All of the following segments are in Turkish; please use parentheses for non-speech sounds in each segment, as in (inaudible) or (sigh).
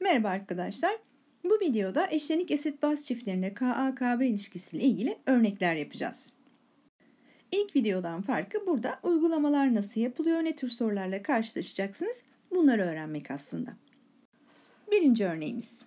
Merhaba arkadaşlar. Bu videoda eşlenik esit baz çiftlerinde KAKB ilişkisiyle ilgili örnekler yapacağız. İlk videodan farkı burada uygulamalar nasıl yapılıyor, ne tür sorularla karşılaşacaksınız bunları öğrenmek aslında. Birinci örneğimiz.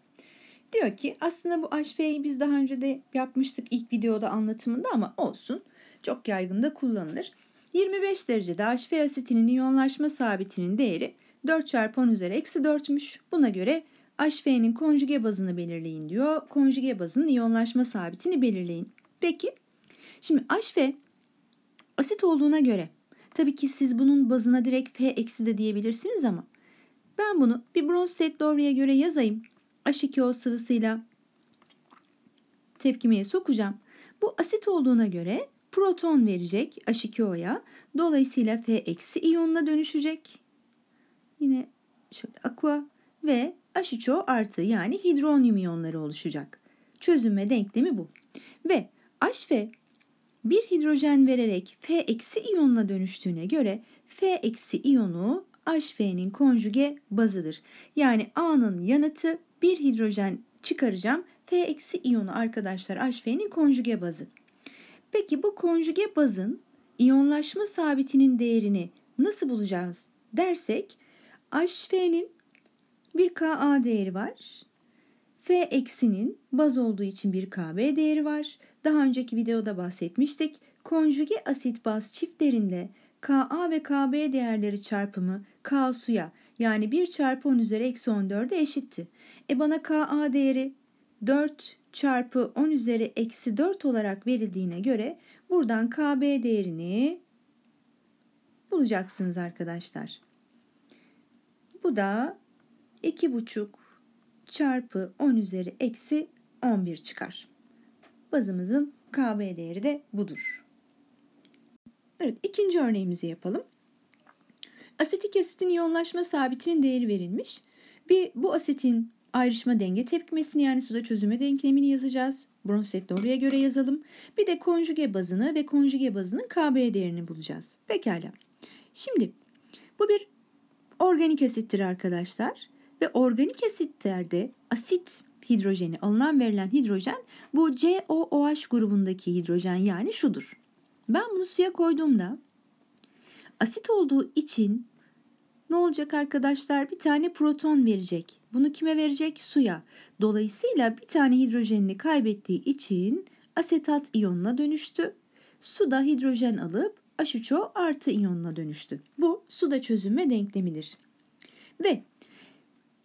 Diyor ki aslında bu HV'yi biz daha önce de yapmıştık ilk videoda anlatımında ama olsun. Çok yaygın da kullanılır. 25 derecede HV asitinin iyonlaşma sabitinin değeri 4 çarpı 10 üzeri eksi 4'müş. Buna göre HF'nin konjüge bazını belirleyin diyor. Konjüge bazının iyonlaşma sabitini belirleyin. Peki şimdi HF asit olduğuna göre tabii ki siz bunun bazına direkt F eksi de diyebilirsiniz ama ben bunu bir Bronsted Laurie'ye göre yazayım. H2O sıvısıyla tepkimeye sokacağım. Bu asit olduğuna göre proton verecek H2O'ya. Dolayısıyla F eksi iyonuna dönüşecek. Yine şöyle aqua ve H3O artı yani hidronyum iyonları oluşacak. Çözünme denklemi bu. Ve HV bir hidrojen vererek F eksi iyonuna dönüştüğüne göre F eksi iyonu HV'nin konjüge bazıdır. Yani A'nın yanıtı bir hidrojen çıkaracağım. F eksi iyonu arkadaşlar HV'nin konjüge bazı. Peki bu konjüge bazın iyonlaşma sabitinin değerini nasıl bulacağız dersek HV'nin bir KA değeri var. F eksinin baz olduğu için bir KB değeri var. Daha önceki videoda bahsetmiştik. Konjüge asit baz çiftlerinde KA ve KB değerleri çarpımı K suya yani 1 çarpı 10 üzeri eksi 14'e eşitti. E bana KA değeri 4 çarpı 10 üzeri eksi 4 olarak verildiğine göre buradan KB değerini bulacaksınız arkadaşlar. Bu da 2,5 çarpı 10 üzeri eksi 11 çıkar. Bazımızın KB değeri de budur. Evet ikinci örneğimizi yapalım. Asetik asitin yoğunlaşma sabitinin değeri verilmiş. Bir bu asetin ayrışma denge tepkimesini yani suda çözüme denklemini yazacağız. bronsted doğruya göre yazalım. Bir de konjüge bazını ve konjüge bazının KB değerini bulacağız. Pekala. Şimdi bu bir organik asittir arkadaşlar. Ve organik asitlerde asit hidrojeni, alınan verilen hidrojen bu COOH grubundaki hidrojen yani şudur. Ben bunu suya koyduğumda asit olduğu için ne olacak arkadaşlar? Bir tane proton verecek. Bunu kime verecek? Suya. Dolayısıyla bir tane hidrojenini kaybettiği için asetat iyonuna dönüştü. Suda hidrojen alıp H3O artı iyonuna dönüştü. Bu suda çözünme denklemidir. Ve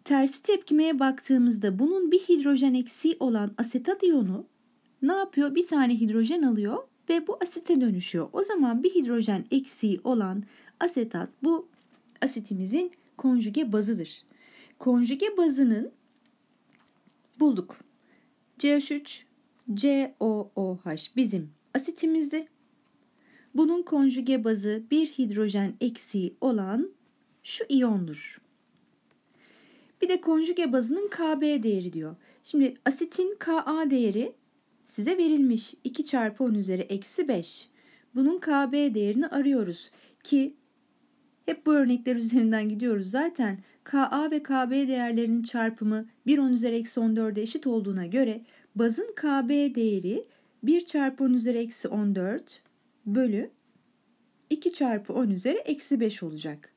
Tersi tepkimeye baktığımızda bunun bir hidrojen eksiği olan asetat iyonu ne yapıyor? Bir tane hidrojen alıyor ve bu asite dönüşüyor. O zaman bir hidrojen eksiği olan asetat bu asitimizin konjüge bazıdır. Konjüge bazının bulduk. CH3 COOH bizim asitimizde, Bunun konjüge bazı bir hidrojen eksiği olan şu iyondur. Bir de konjüge bazının KB değeri diyor. Şimdi asitin KA değeri size verilmiş 2 çarpı 10 üzeri eksi 5. Bunun KB değerini arıyoruz ki hep bu örnekler (laughs) üzerinden gidiyoruz zaten. KA ve KB değerlerinin çarpımı 1 10 üzeri eksi 14'e eşit olduğuna göre bazın KB değeri 1 çarpı 10 üzeri eksi 14 bölü 2 çarpı 10 üzeri eksi 5 olacak.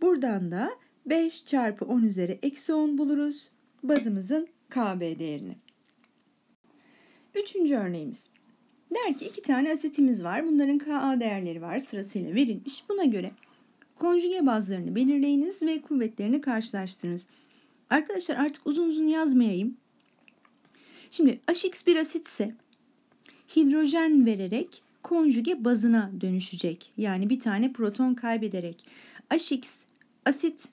Buradan da 5 çarpı 10 üzeri eksi 10 buluruz. Bazımızın KB değerini. Üçüncü örneğimiz. Der ki iki tane asitimiz var. Bunların KA değerleri var. Sırasıyla verilmiş. Buna göre konjüge bazlarını belirleyiniz ve kuvvetlerini karşılaştırınız. Arkadaşlar artık uzun uzun yazmayayım. Şimdi HX bir asitse hidrojen vererek konjüge bazına dönüşecek. Yani bir tane proton kaybederek. HX asit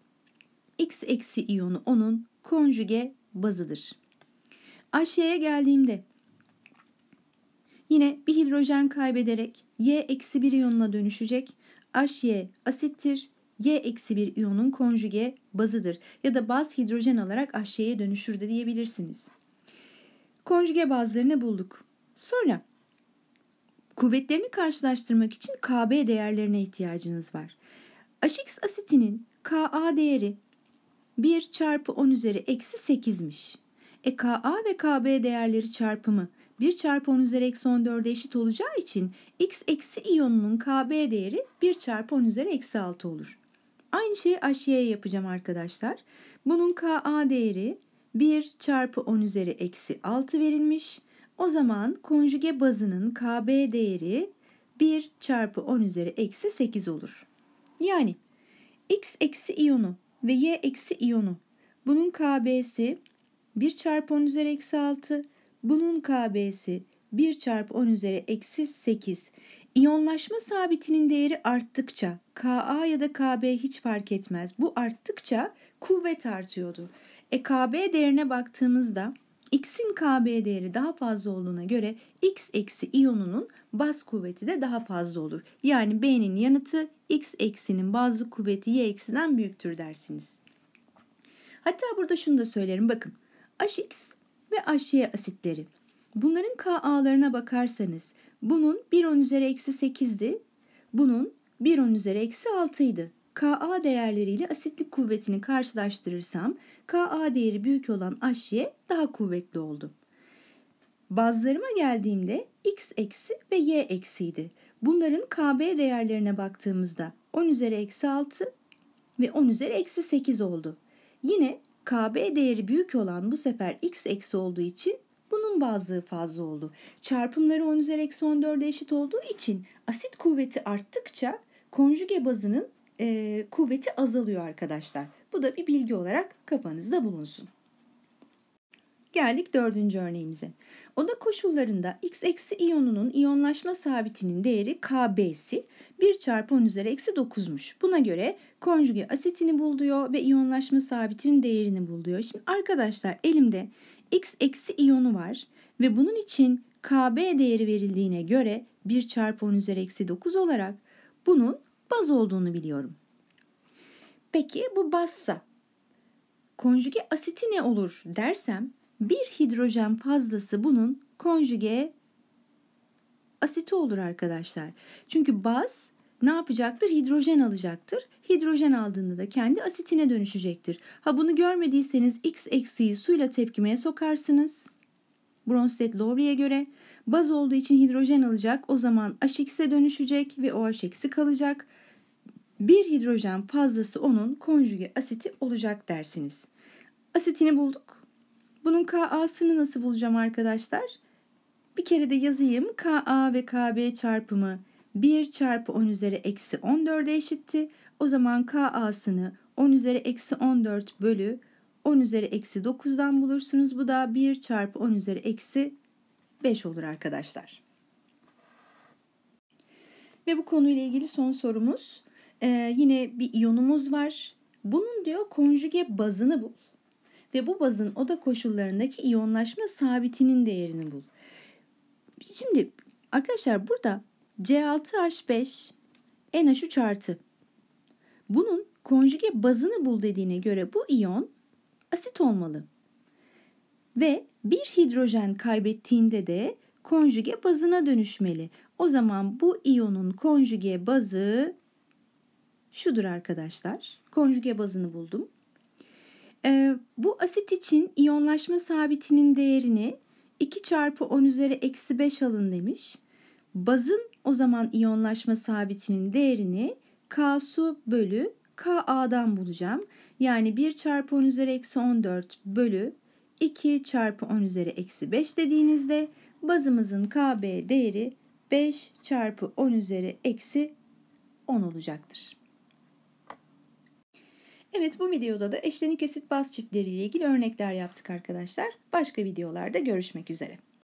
X eksi iyonu onun konjüge bazıdır. Aşağıya geldiğimde yine bir hidrojen kaybederek Y eksi bir iyonuna dönüşecek. HY asittir. Y eksi bir iyonun konjüge bazıdır ya da baz hidrojen alarak HY'ye dönüşür de diyebilirsiniz. Konjüge bazlarını bulduk. Sonra kuvvetlerini karşılaştırmak için KB değerlerine ihtiyacınız var. HX asitinin Ka değeri 1 çarpı 10 üzeri eksi 8'miş. E KA ve KB değerleri çarpımı 1 çarpı 10 üzeri eksi 14'e eşit olacağı için X eksi iyonunun KB değeri 1 çarpı 10 üzeri eksi 6 olur. Aynı şeyi aşıya yapacağım arkadaşlar. Bunun KA değeri 1 çarpı 10 üzeri eksi 6 verilmiş. O zaman konjuge bazının KB değeri 1 çarpı 10 üzeri eksi 8 olur. Yani X eksi iyonu ve Y eksi iyonu. Bunun KB'si 1 çarpı 10 üzeri eksi 6. Bunun KB'si 1 çarpı 10 üzeri eksi 8. İyonlaşma sabitinin değeri arttıkça Ka ya da Kb hiç fark etmez. Bu arttıkça kuvvet artıyordu. E Kb değerine baktığımızda X'in KB değeri daha fazla olduğuna göre X eksi iyonunun baz kuvveti de daha fazla olur. Yani B'nin yanıtı X eksinin bazı kuvveti Y eksiden büyüktür dersiniz. Hatta burada şunu da söylerim bakın. HX ve HY asitleri. Bunların KA'larına bakarsanız bunun 1 10 üzeri eksi 8'di. Bunun 1 10 üzeri eksi 6'ydı. Ka değerleriyle asitlik kuvvetini karşılaştırırsam Ka değeri büyük olan HY daha kuvvetli oldu. Bazlarıma geldiğimde x eksi ve y eksiydi. Bunların KB değerlerine baktığımızda 10 üzeri eksi 6 ve 10 üzeri eksi 8 oldu. Yine KB değeri büyük olan bu sefer x eksi olduğu için bunun bazlığı fazla oldu. Çarpımları 10 üzeri eksi 14'e eşit olduğu için asit kuvveti arttıkça konjüge bazının e, kuvveti azalıyor arkadaşlar. Bu da bir bilgi olarak kafanızda bulunsun. Geldik dördüncü örneğimize. Oda koşullarında x eksi iyonunun iyonlaşma sabitinin değeri kb'si 1 çarpı 10 üzeri eksi 9'muş. Buna göre konjüge asitini bul ve iyonlaşma sabitinin değerini bul Şimdi arkadaşlar elimde x eksi iyonu var ve bunun için kb değeri verildiğine göre 1 çarpı 10 üzeri eksi 9 olarak bunun baz olduğunu biliyorum. Peki bu bassa, konjüge asiti ne olur dersem bir hidrojen fazlası bunun konjüge asiti olur arkadaşlar. Çünkü baz ne yapacaktır? Hidrojen alacaktır. Hidrojen aldığında da kendi asitine dönüşecektir. Ha bunu görmediyseniz x eksiği suyla tepkimeye sokarsınız. Bronsted Lowry'e göre baz olduğu için hidrojen alacak. O zaman HX'e dönüşecek ve OH eksi kalacak. Bir hidrojen fazlası onun konjüge asiti olacak dersiniz. Asitini bulduk. Bunun Ka'sını nasıl bulacağım arkadaşlar? Bir kere de yazayım. Ka ve Kb çarpımı 1 çarpı 10 üzeri eksi 14'e eşitti. O zaman Ka'sını 10 üzeri eksi 14 bölü 10 üzeri eksi 9'dan bulursunuz. Bu da 1 çarpı 10 üzeri eksi 5 olur arkadaşlar. Ve bu konuyla ilgili son sorumuz. Ee, yine bir iyonumuz var. Bunun diyor konjüge bazını bul. Ve bu bazın oda koşullarındaki iyonlaşma sabitinin değerini bul. Şimdi arkadaşlar burada C6H5 NH3 artı. Bunun konjüge bazını bul dediğine göre bu iyon asit olmalı. Ve bir hidrojen kaybettiğinde de konjüge bazına dönüşmeli. O zaman bu iyonun konjüge bazı şudur arkadaşlar. Konjüge bazını buldum. Ee, bu asit için iyonlaşma sabitinin değerini 2 çarpı 10 üzeri eksi 5 alın demiş. Bazın o zaman iyonlaşma sabitinin değerini K su bölü KA'dan bulacağım. Yani 1 çarpı 10 üzeri eksi 14 bölü 2 çarpı 10 üzeri eksi 5 dediğinizde bazımızın KB değeri 5 çarpı 10 üzeri eksi 10 olacaktır. Evet bu videoda da eşlenik esit baz çiftleri ile ilgili örnekler yaptık arkadaşlar. Başka videolarda görüşmek üzere.